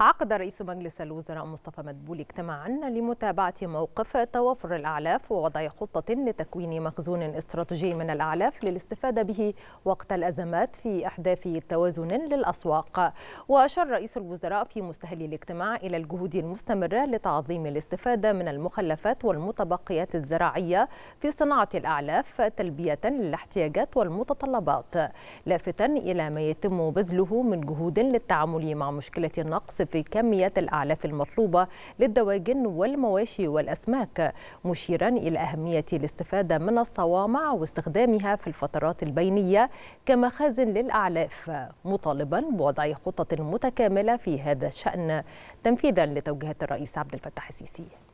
عقد رئيس مجلس الوزراء مصطفى مدبولي اجتماعا لمتابعة موقف توافر الأعلاف ووضع خطة لتكوين مخزون استراتيجي من الأعلاف للاستفادة به وقت الأزمات في إحداث توازن للأسواق وأشار رئيس الوزراء في مستهل الاجتماع إلى الجهود المستمرة لتعظيم الاستفادة من المخلفات والمتبقيات الزراعية في صناعة الأعلاف تلبية للاحتياجات والمتطلبات لافتا إلى ما يتم بذله من جهود للتعامل مع مشكلة النقص في كمية الأعلاف المطلوبة للدواجن والمواشي والأسماك مشيرا إلى أهمية الاستفادة من الصوامع واستخدامها في الفترات البينية كمخازن للأعلاف مطالبا بوضع خطط متكاملة في هذا الشأن تنفيذا لتوجيهات الرئيس عبد الفتاح السيسي